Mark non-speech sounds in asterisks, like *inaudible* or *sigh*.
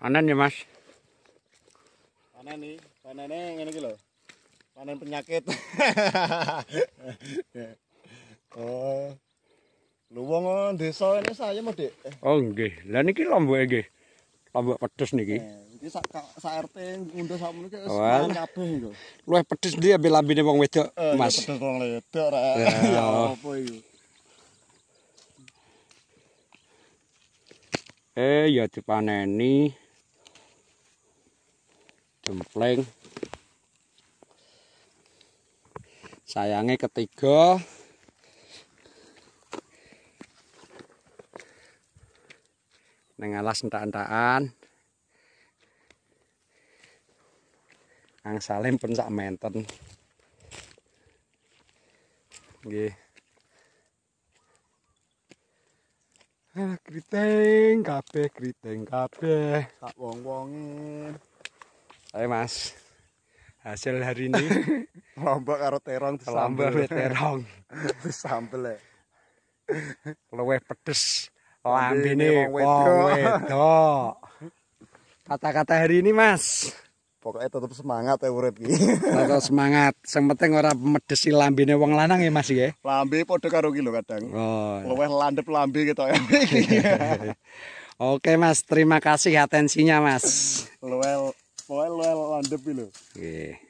panen ya mas panen nih panennya yang ini panen penyakit *laughs* oh luwong desa ini saya mau dek oh nggih lah ini lombok ini lombok pedes nih ini sa RT ngunduh sama ini kabeh gitu lu pedes dia ambil lambinnya wong wedok eh, mas pedes wong wedok *laughs* ya apa itu eh ya dipaneni dempling sayangnya ketiga nengalas entak-entakan angsalim pun sak menten Ah, kriting kabeh kriting kabeh sak wong-wonge Ayo Mas. Hasil hari ini *laughs* lombok karo terong lombok karo terong. *laughs* Sambel ya. Luwe pedes. lambi nih. wedok. *laughs* Kata-kata hari ini Mas. Pokoknya tetap semangat ya urip iki. Tetap semangat. Sing penting ora medesi lambene wong lanang ya Mas ya. Lambi padha karo ki kadang. Oh. landep lambi gitu, ya. Oke Mas, terima kasih atensinya Mas. Luweh Pokoknya lu lanjut dulu. Iya.